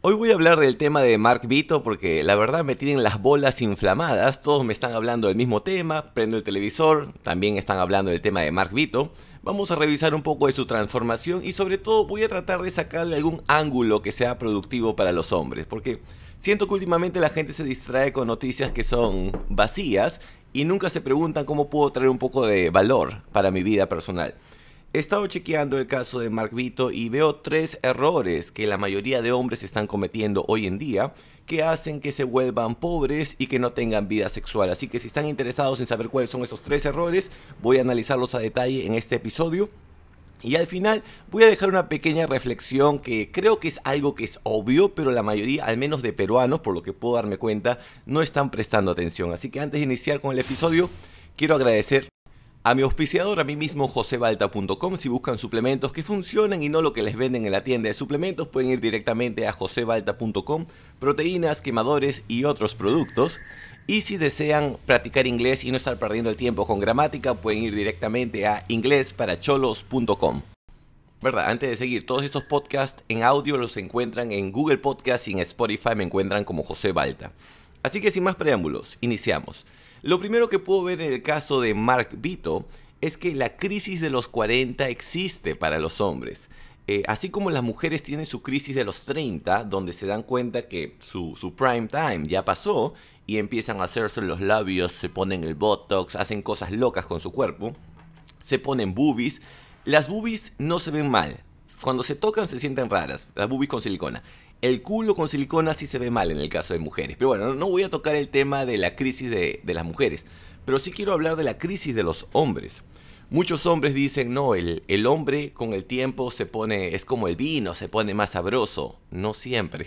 Hoy voy a hablar del tema de Mark Vito porque la verdad me tienen las bolas inflamadas, todos me están hablando del mismo tema, prendo el televisor, también están hablando del tema de Mark Vito. Vamos a revisar un poco de su transformación y sobre todo voy a tratar de sacarle algún ángulo que sea productivo para los hombres, porque siento que últimamente la gente se distrae con noticias que son vacías y nunca se preguntan cómo puedo traer un poco de valor para mi vida personal. He estado chequeando el caso de Mark Vito y veo tres errores que la mayoría de hombres están cometiendo hoy en día que hacen que se vuelvan pobres y que no tengan vida sexual. Así que si están interesados en saber cuáles son esos tres errores, voy a analizarlos a detalle en este episodio. Y al final voy a dejar una pequeña reflexión que creo que es algo que es obvio, pero la mayoría, al menos de peruanos, por lo que puedo darme cuenta, no están prestando atención. Así que antes de iniciar con el episodio, quiero agradecer a mi auspiciador, a mí mismo, josebalta.com. Si buscan suplementos que funcionen y no lo que les venden en la tienda de suplementos, pueden ir directamente a josebalta.com. Proteínas, quemadores y otros productos. Y si desean practicar inglés y no estar perdiendo el tiempo con gramática, pueden ir directamente a InglésParaCholos.com. ¿Verdad? Antes de seguir, todos estos podcasts en audio los encuentran en Google Podcast y en Spotify me encuentran como José Balta. Así que sin más preámbulos, iniciamos. Lo primero que puedo ver en el caso de Mark Vito es que la crisis de los 40 existe para los hombres. Eh, así como las mujeres tienen su crisis de los 30, donde se dan cuenta que su, su prime time ya pasó y empiezan a hacerse los labios, se ponen el botox, hacen cosas locas con su cuerpo, se ponen boobies. Las boobies no se ven mal. Cuando se tocan se sienten raras, las boobies con silicona. El culo con silicona sí se ve mal en el caso de mujeres. Pero bueno, no voy a tocar el tema de la crisis de, las mujeres. Pero sí quiero hablar de la crisis de los hombres. Muchos hombres dicen, no, el, el, hombre con el tiempo se pone, es como el vino, se pone más sabroso. No siempre.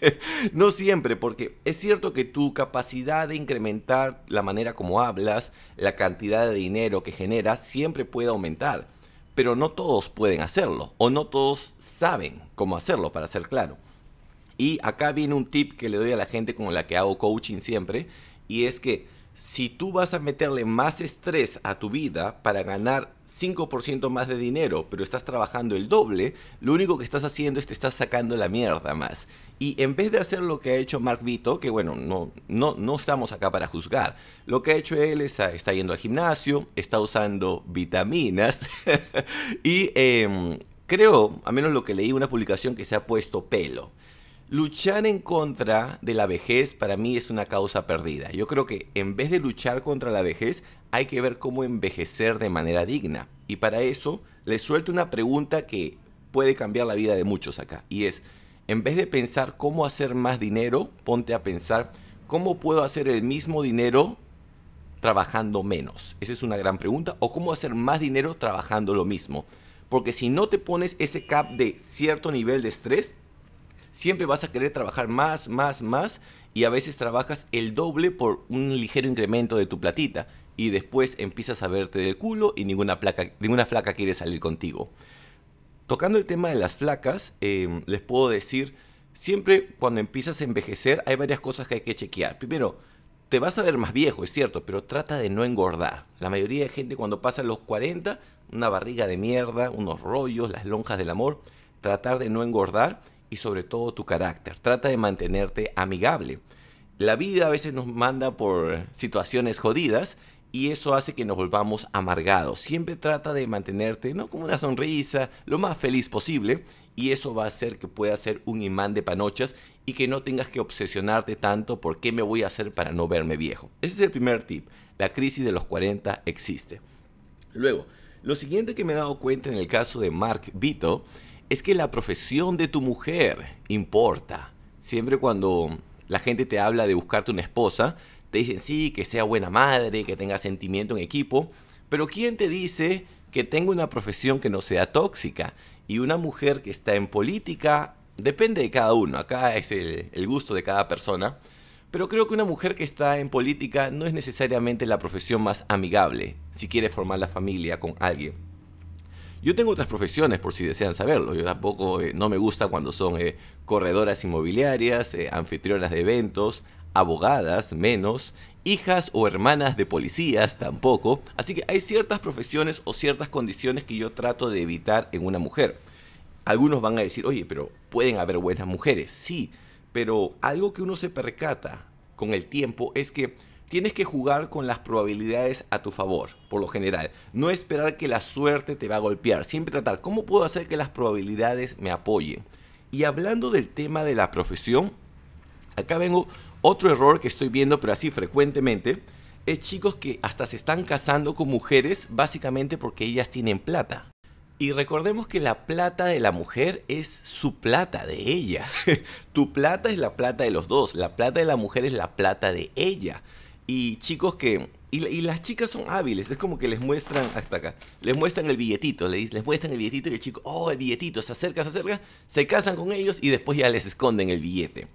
no siempre, porque es cierto que tu capacidad de incrementar la manera como hablas, la cantidad de dinero que generas, siempre puede aumentar. Pero no todos pueden hacerlo, o no todos saben cómo hacerlo, para ser claro. Y acá viene un tip que le doy a la gente con la que hago coaching siempre, y es que si tú vas a meterle más estrés a tu vida para ganar 5% más de dinero, pero estás trabajando el doble, lo único que estás haciendo es te estás sacando la mierda más. Y en vez de hacer lo que ha hecho Mark Vito, que bueno, no, no, no estamos acá para juzgar, lo que ha hecho él es, ah, está yendo al gimnasio, está usando vitaminas y em, creo, a menos lo que leí, una publicación que se ha puesto pelo. Luchar en contra de la vejez para mí es una causa perdida. Yo creo que en vez de luchar contra la vejez, hay que ver cómo envejecer de manera digna. Y para eso, les suelto una pregunta que puede cambiar la vida de muchos acá. Y es, en vez de pensar cómo hacer más dinero, ponte a pensar cómo puedo hacer el mismo dinero trabajando menos. Esa es una gran pregunta. O cómo hacer más dinero trabajando lo mismo. Porque si no te pones ese cap de cierto nivel de estrés, siempre vas a querer trabajar más, más, más y a veces trabajas el doble por un ligero incremento de tu platita y después empiezas a verte del culo y ninguna, flaca quiere salir contigo. Tocando el tema de las flacas, em, les puedo decir, siempre cuando empiezas a envejecer hay varias cosas que hay que chequear. Primero, te vas a ver más viejo, es cierto, pero trata de no engordar. La mayoría de gente cuando pasa los 40, una barriga de mierda, unos rollos, las lonjas del amor, tratar de no engordar y sobre todo tu carácter. Trata de mantenerte amigable. La vida a veces nos manda por situaciones jodidas y eso hace que nos volvamos amargados. Siempre trata de mantenerte ¿no? como una sonrisa, lo más feliz posible y eso va a hacer que puedas ser un imán de panochas y que no tengas que obsesionarte tanto por qué me voy a hacer para no verme viejo. Ese es el primer tip. La crisis de los 40 existe. Luego, lo siguiente que me he dado cuenta en el caso de Mark Vito es que la profesión de tu mujer importa. Siempre cuando la gente te habla de buscarte una esposa, te dicen sí, que sea buena madre, que tenga sentimiento en equipo, pero ¿quién te dice que tenga una profesión que no sea tóxica? Y una mujer que está en política, depende de cada uno, acá es el, el gusto de cada persona, pero creo que una mujer que está en política no es necesariamente la profesión más amigable si quiere formar la familia con alguien. Yo tengo otras profesiones por si desean saberlo. Yo tampoco eh, no me gusta cuando son eh, corredoras inmobiliarias, eh, anfitrionas de eventos, abogadas, menos, hijas o hermanas de policías tampoco. Así que hay ciertas profesiones o ciertas condiciones que yo trato de evitar en una mujer. Algunos van a decir, oye, pero pueden haber buenas mujeres, sí, pero algo que uno se percata con el tiempo es que tienes que jugar con las probabilidades a tu favor, por lo general. No esperar que la suerte te va a golpear. Siempre tratar, ¿cómo puedo hacer que las probabilidades me apoyen? Y hablando del tema de la profesión, acá vengo otro error que estoy viendo, pero así frecuentemente, es chicos que hasta se están casando con mujeres básicamente porque ellas tienen plata. Y recordemos que la plata de la mujer es su plata de ella. tu plata es la plata de los dos. La plata de la mujer es la plata de ella y chicos que... Y, las chicas son hábiles, es como que les muestran, hasta acá, les muestran el billetito, les, les muestran el billetito y el chico, oh, el billetito, se acerca, se acerca, se casan con ellos y después ya les esconden el billete.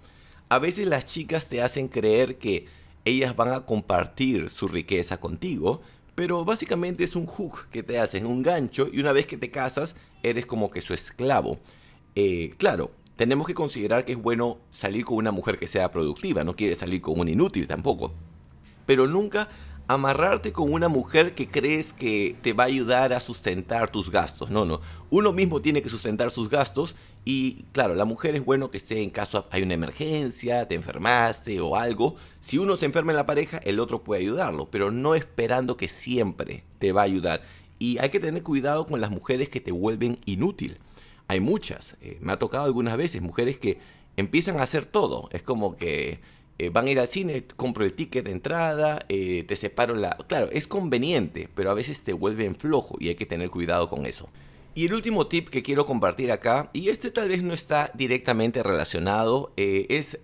A veces las chicas te hacen creer que ellas van a compartir su riqueza contigo, pero básicamente es un hook que te hacen, un gancho, y una vez que te casas, eres como que su esclavo. Eh, claro, tenemos que considerar que es bueno salir con una mujer que sea productiva, no quiere salir con un inútil tampoco pero nunca amarrarte con una mujer que crees que te va a ayudar a sustentar tus gastos. No, no. Uno mismo tiene que sustentar sus gastos y claro, la mujer es bueno que esté en caso hay una emergencia, te enfermaste o algo. Si uno se enferma en la pareja, el otro puede ayudarlo, pero no esperando que siempre te va a ayudar. Y hay que tener cuidado con las mujeres que te vuelven inútil. Hay muchas, eh, me ha tocado algunas veces, mujeres que empiezan a hacer todo. Es como que eh, van a ir al cine, compro el ticket de entrada, eh, te separo la... Claro, es conveniente, pero a veces te en flojo y hay que tener cuidado con eso. Y el último tip que quiero compartir acá, y este tal vez no está directamente relacionado, eh, es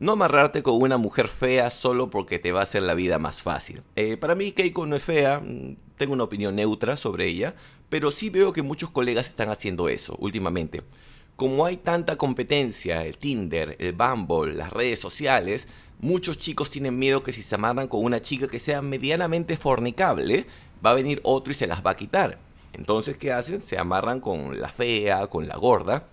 no amarrarte con una mujer fea solo porque te va a hacer la vida más fácil. para mí Keiko no es fea, mm, tengo una opinión neutra sobre ella, pero sí veo que muchos colegas están haciendo eso últimamente como hay tanta competencia, el Tinder, el Bumble, las redes sociales, muchos chicos tienen miedo que si se amarran con una chica que sea medianamente fornicable, va a venir otro y se las va a quitar. Entonces, ¿qué hacen? Se amarran con la fea, con la gorda.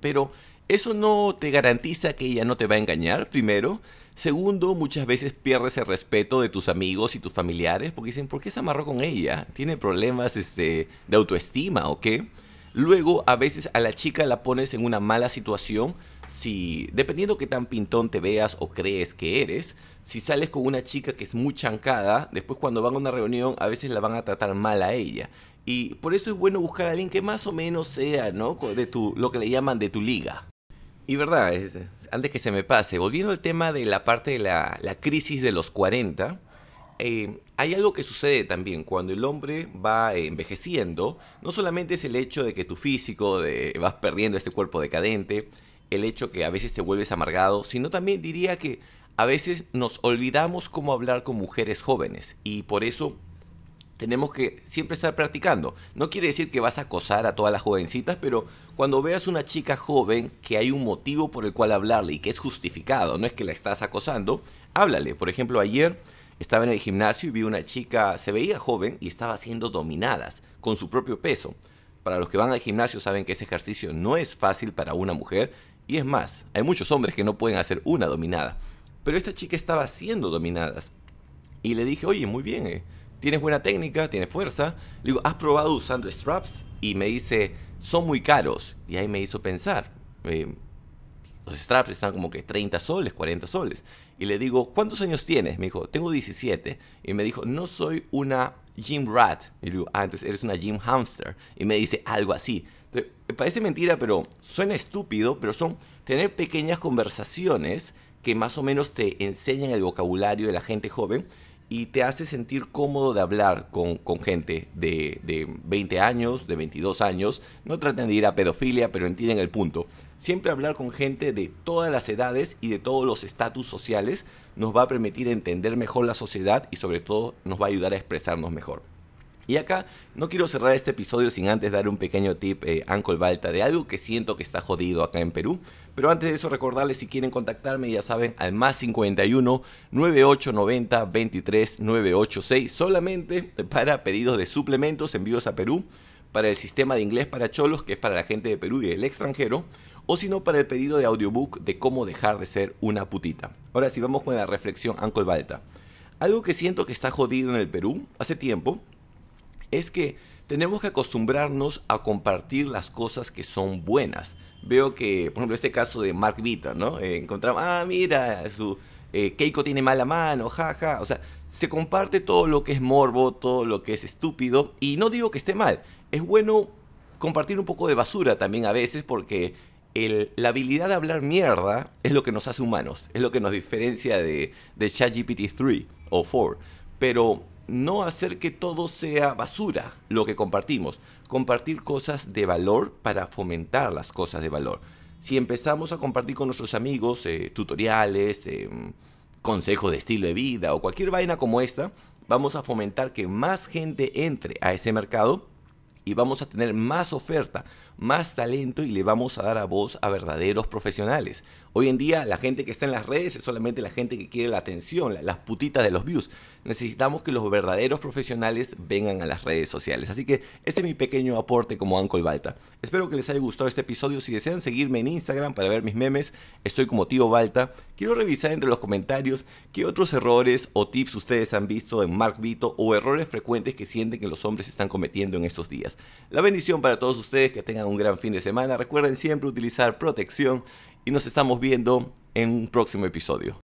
Pero eso no te garantiza que ella no te va a engañar, primero. Segundo, muchas veces pierdes el respeto de tus amigos y tus familiares porque dicen, ¿por qué se amarró con ella? ¿Tiene problemas este, de autoestima o qué? Luego, a veces a la chica la pones en una mala situación. Si, dependiendo qué tan pintón te veas o crees que eres, si sales con una chica que es muy chancada, después cuando van a una reunión a veces la van a tratar mal a ella. Y por eso es bueno buscar a alguien que más o menos sea, De tu, lo que le llaman de tu liga. Y verdad, antes que se me pase, volviendo al tema de la parte de la crisis de los 40, eh, hay algo que sucede también cuando el hombre va eh, envejeciendo. No solamente es el hecho de que tu físico vas perdiendo este cuerpo decadente, el hecho que a veces te vuelves amargado, sino también diría que a veces nos olvidamos cómo hablar con mujeres jóvenes y por eso tenemos que siempre estar practicando. No quiere decir que vas a acosar a todas las jovencitas, pero cuando veas una chica joven que hay un motivo por el cual hablarle y que es justificado, no es que la estás acosando, háblale. Por ejemplo, ayer estaba en el gimnasio y vi una chica, se veía joven y estaba siendo dominadas con su propio peso. Para los que van al gimnasio saben que ese ejercicio no es fácil para una mujer y es más, hay muchos hombres que no pueden hacer una dominada. Pero esta chica estaba siendo dominadas y le dije, oye, muy bien, eh, tienes buena técnica, tienes fuerza. Le digo, ¿has probado usando straps? Y me dice, son muy caros. Y ahí me hizo pensar, eh, los straps están como que 30 soles, 40 soles. Y le digo, ¿cuántos años tienes? Me dijo, tengo 17. Y me dijo, no soy una gym rat. Y yo digo, ah, entonces eres una gym hamster. Y me dice algo así. me parece mentira, pero suena estúpido, pero son tener pequeñas conversaciones que más o menos te enseñan el vocabulario de la gente joven y te hace sentir cómodo de hablar con, gente de, de, 20 años, de 22 años. No traten de ir a pedofilia, pero entienden el punto. Siempre hablar con gente de todas las edades y de todos los estatus sociales nos va a permitir entender mejor la sociedad y sobre todo nos va a ayudar a expresarnos mejor. Y acá no quiero cerrar este episodio sin antes dar un pequeño tip eh, Balta de algo que siento que está jodido acá en Perú. Pero antes de eso recordarles si quieren contactarme, ya saben, al más 51 9890 23 986 solamente para pedidos de suplementos envíos a Perú para el sistema de inglés para cholos que es para la gente de Perú y del extranjero o si no para el pedido de audiobook de cómo dejar de ser una putita. Ahora sí vamos con la reflexión Ancol Balta. Algo que siento que está jodido en el Perú hace tiempo es que tenemos que acostumbrarnos a compartir las cosas que son buenas. Veo que, por ejemplo, este caso de Mark Vita, ¿no? Eh, encontramos, ah, mira, su eh, Keiko tiene mala mano, jaja. O sea, se comparte todo lo que es morbo, todo lo que es estúpido. Y no digo que esté mal, es bueno compartir un poco de basura también a veces porque la habilidad de hablar mierda es lo que nos hace humanos, es lo que nos diferencia de, de ChatGPT 3 o 4. Pero no hacer que todo sea basura lo que compartimos, compartir cosas de valor para fomentar las cosas de valor. Si empezamos a compartir con nuestros amigos eh, tutoriales, eh, consejos de estilo de vida o cualquier vaina como esta, vamos a fomentar que más gente entre a ese mercado y vamos a tener más oferta, más talento y le vamos a dar a voz a verdaderos profesionales. Hoy en día la gente que está en las redes es solamente la gente que quiere la atención, las putitas de los views. Necesitamos que los verdaderos profesionales vengan a las redes sociales. Así que este es mi pequeño aporte como Uncle Balta. Espero que les haya gustado este episodio. Si desean seguirme en Instagram para ver mis memes, estoy como tío Balta. Quiero revisar entre los comentarios qué otros errores o tips ustedes han visto en Mark Vito o errores frecuentes que sienten que los hombres están cometiendo en estos días. La bendición para todos ustedes que tengan un gran fin de semana. Recuerden siempre utilizar protección y nos estamos viendo en un próximo episodio.